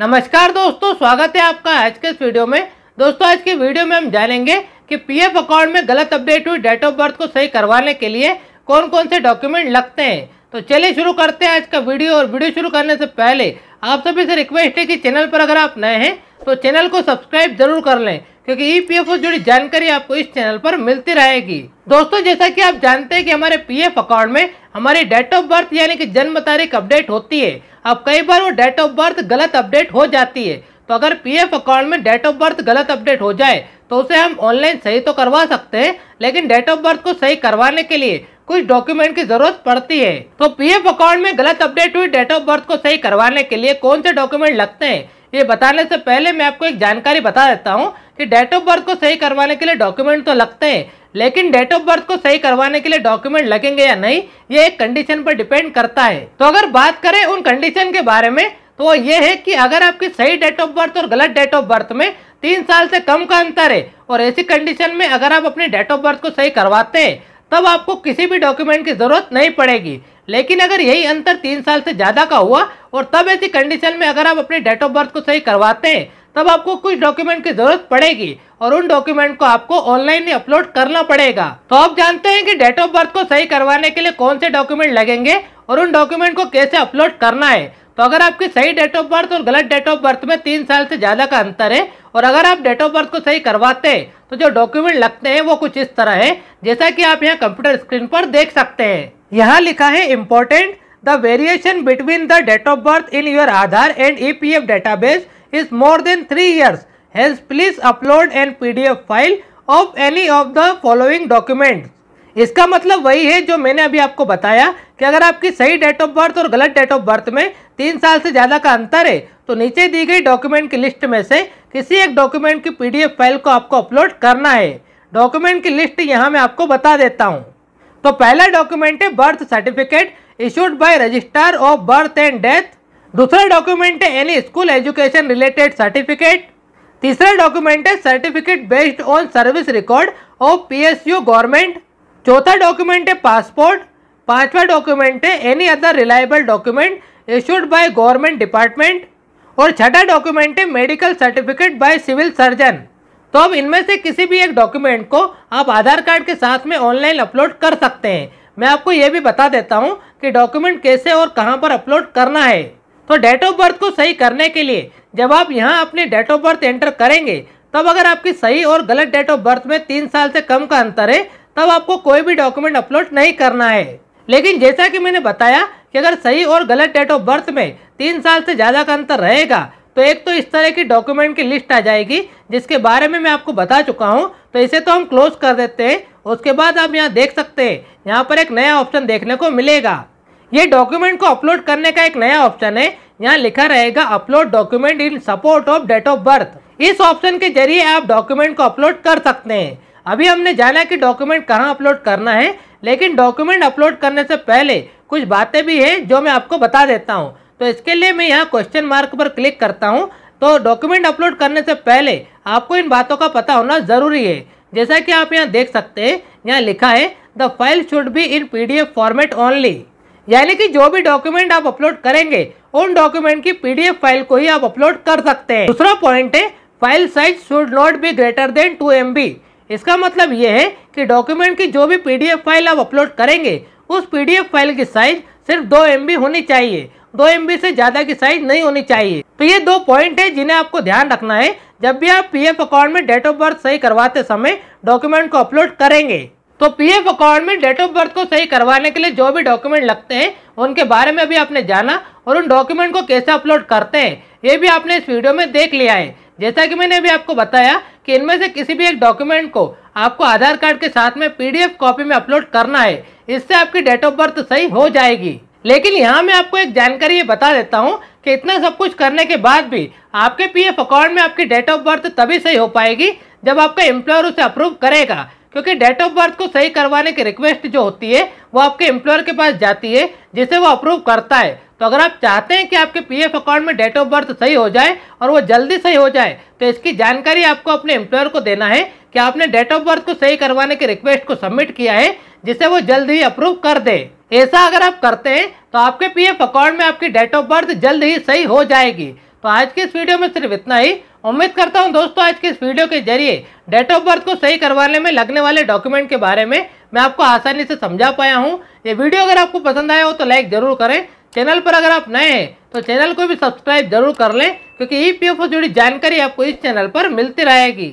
नमस्कार दोस्तों स्वागत है आपका आज के इस वीडियो में दोस्तों आज के वीडियो में हम जानेंगे कि पीएफ अकाउंट में गलत अपडेट हुई डेट ऑफ बर्थ को सही करवाने के लिए कौन कौन से डॉक्यूमेंट लगते हैं तो चलिए शुरू करते हैं आज का वीडियो और वीडियो शुरू करने से पहले आप सभी से रिक्वेस्ट है कि चैनल पर अगर आप नए हैं तो चैनल को सब्सक्राइब जरूर कर लें क्योंकि ईपीएफओ e जुड़ी जानकारी आपको इस चैनल पर मिलती रहेगी दोस्तों जैसा कि आप जानते हैं कि हमारे पीएफ अकाउंट में हमारी डेट ऑफ बर्थ यानी कि जन्म तारीख अपडेट होती है अब कई बार वो डेट ऑफ बर्थ गलत अपडेट हो जाती है तो अगर पीएफ अकाउंट में डेट ऑफ बर्थ गलत अपडेट हो जाए तो उसे हम ऑनलाइन सही तो करवा सकते हैं लेकिन डेट ऑफ बर्थ को सही करवाने के लिए कुछ डॉक्यूमेंट की जरूरत पड़ती है तो पीएफ अकाउंट में गलत अपडेट हुई डेट ऑफ बर्थ को सही करवाने के लिए कौन से डॉक्यूमेंट लगते हैं ये बताने से पहले मैं आपको एक जानकारी बता देता हूँ कि डेट ऑफ बर्थ को सही करवाने के लिए डॉक्यूमेंट तो लगते हैं लेकिन डेट ऑफ बर्थ को सही करवाने के लिए डॉक्यूमेंट लगेंगे या नहीं ये एक कंडीशन पर डिपेंड करता है तो अगर बात करें उन कंडीशन के बारे में तो ये है कि अगर आपकी सही डेट ऑफ बर्थ और गलत डेट ऑफ बर्थ में तीन साल से कम का अंतर है और ऐसी कंडीशन में अगर आप अपनी डेट ऑफ बर्थ को सही करवाते हैं तब आपको किसी भी डॉक्यूमेंट की ज़रूरत नहीं पड़ेगी लेकिन अगर यही अंतर तीन साल से ज़्यादा का हुआ और तब ऐसी कंडीशन में अगर आप अपने डेट ऑफ बर्थ को सही करवाते हैं तब आपको कुछ डॉक्यूमेंट की ज़रूरत पड़ेगी और उन डॉक्यूमेंट को आपको ऑनलाइन ही अपलोड करना पड़ेगा तो आप जानते हैं कि डेट ऑफ बर्थ को सही करवाने के लिए कौन से डॉक्यूमेंट लगेंगे और उन डॉक्यूमेंट को कैसे अपलोड करना है तो अगर आपकी सही डेट ऑफ बर्थ और गलत डेट ऑफ बर्थ में तीन साल से ज़्यादा का अंतर है और अगर आप डेट ऑफ बर्थ को सही करवाते हैं तो जो डॉक्यूमेंट लगते हैं वो कुछ इस तरह है जैसा कि आप यहाँ कंप्यूटर स्क्रीन पर देख सकते हैं यहाँ लिखा है important the variation between the date of birth in your Aadhaar and E P F base is more than three years has please upload an P D F file of any of the following document इसका मतलब वही है जो मैंने अभी आपको बताया कि अगर आपकी सही डेट ऑफ बर्थ और गलत डेट ऑफ बर्थ में तीन साल से ज़्यादा का अंतर है तो नीचे दी गई डॉक्यूमेंट की लिस्ट में से किसी एक डॉक्यूमेंट की पीडीएफ फाइल को आपको अपलोड करना है डॉक्यूमेंट की लिस्ट यहाँ मैं आपको बता देता हूँ तो पहला डॉक्यूमेंट है birth certificate issued by registrar of birth and death दूसरा डॉक्यूमेंट है any school education related certificate तीसरा डॉक्यूमेंट है certificate based on service record of PSU government चौथा डॉक्यूमेंट है पासपोर्ट पांचवा डॉक्यूमेंट है any other reliable document issued by government department और छठा डॉक्यूमेंट है medical certificate by civil surgeon तो अब इनमें से किसी भी एक डॉक्यूमेंट को आप आधार कार्ड के साथ में ऑनलाइन अपलोड कर सकते हैं मैं आपको ये भी बता देता हूँ कि डॉक्यूमेंट कैसे और कहाँ पर अपलोड करना है तो डेट ऑफ बर्थ को सही करने के लिए जब आप यहाँ अपनी डेट ऑफ बर्थ एंटर करेंगे तब अगर आपकी सही और गलत डेट ऑफ बर्थ में तीन साल से कम का अंतर है तब आपको कोई भी डॉक्यूमेंट अपलोड नहीं करना है लेकिन जैसा कि मैंने बताया कि अगर सही और गलत डेट ऑफ बर्थ में तीन साल से ज़्यादा का अंतर रहेगा तो एक तो इस तरह की डॉक्यूमेंट की लिस्ट आ जाएगी जिसके बारे में मैं आपको बता चुका हूँ तो इसे तो हम क्लोज कर देते हैं उसके बाद आप यहाँ देख सकते हैं यहाँ पर एक नया ऑप्शन देखने को मिलेगा ये डॉक्यूमेंट को अपलोड करने का एक नया ऑप्शन है यहाँ लिखा रहेगा upload document in support of date of birth इस ऑप्शन के जरिए आप डॉक्यूमेंट को अपलोड कर सकते हैं अभी हमने जाना कि डॉक्यूमेंट कहाँ अपलोड करना है लेकिन डॉक्यूमेंट अपलोड करने से पहले कुछ बातें भी हैं जो मैं आपको बता देता हूँ तो इसके लिए मैं यहाँ क्वेश्चन मार्क पर क्लिक करता हूँ तो डॉक्यूमेंट अपलोड करने से पहले आपको इन बातों का पता होना ज़रूरी है जैसा कि आप यहाँ देख सकते हैं यहाँ लिखा है the file should be in PDF format only यानी कि जो भी डॉक्यूमेंट आप अपलोड करेंगे उन डॉक्यूमेंट की पीडीएफ फाइल को ही आप अपलोड कर सकते हैं दूसरा पॉइंट है file size should not be greater than two M इसका मतलब ये है कि डॉक्यूमेंट की जो भी पीडीएफ फाइल आप अपलोड करेंगे उस पीडीएफ फाइल की साइज सिर्फ दो एम होनी चाहिए दो एम से ज़्यादा की साइज नहीं होनी चाहिए तो ये दो पॉइंट है जिन्हें आपको ध्यान रखना है जब भी आप पीएफ अकाउंट में डेट ऑफ बर्थ सही करवाते समय डॉक्यूमेंट को अपलोड करेंगे तो पीएफ अकाउंट में डेट ऑफ बर्थ को सही करवाने के लिए जो भी डॉक्यूमेंट लगते हैं उनके बारे में भी आपने जाना और उन डॉक्यूमेंट को कैसे अपलोड करते हैं ये भी आपने इस वीडियो में देख लिया है जैसा कि मैंने अभी आपको बताया कि इनमें से किसी भी एक डॉक्यूमेंट को आपको आधार कार्ड के साथ में पीडीएफ कॉपी में अपलोड करना है इससे आपकी डेट ऑफ बर्थ सही हो जाएगी लेकिन यहाँ मैं आपको एक जानकारी ये बता देता हूँ कि इतना सब कुछ करने के बाद भी आपके पीएफ अकाउंट में आपकी डेट ऑफ बर्थ तभी सही हो पाएगी जब आपका एम्प्लॉयर उसे अप्रूव करेगा क्योंकि डेट ऑफ बर्थ को सही करवाने की रिक्वेस्ट जो होती है वो आपके एम्प्लॉयर के पास जाती है जिसे वो अप्रूव करता है तो अगर आप चाहते हैं कि आपके पीएफ अकाउंट में डेट ऑफ बर्थ सही हो जाए और वो जल्दी सही हो जाए तो इसकी जानकारी आपको अपने एम्प्लॉयर को देना है कि आपने डेट ऑफ बर्थ को सही करवाने की रिक्वेस्ट को सबमिट किया है जिसे वो जल्द ही अप्रूव कर दे ऐसा अगर आप करते हैं तो आपके पीएफ अकाउंट में आपकी डेट ऑफ बर्थ जल्द ही सही हो जाएगी तो आज के इस वीडियो में सिर्फ इतना ही उम्मीद करता हूं दोस्तों आज के इस वीडियो के जरिए डेट ऑफ बर्थ को सही करवाने में लगने वाले डॉक्यूमेंट के बारे में मैं आपको आसानी से समझा पाया हूं ये वीडियो अगर आपको पसंद आया हो तो लाइक जरूर करें चैनल पर अगर आप नए हैं तो चैनल को भी सब्सक्राइब जरूर कर लें क्योंकि ई पी से जुड़ी जानकारी आपको इस चैनल पर मिलती रहेगी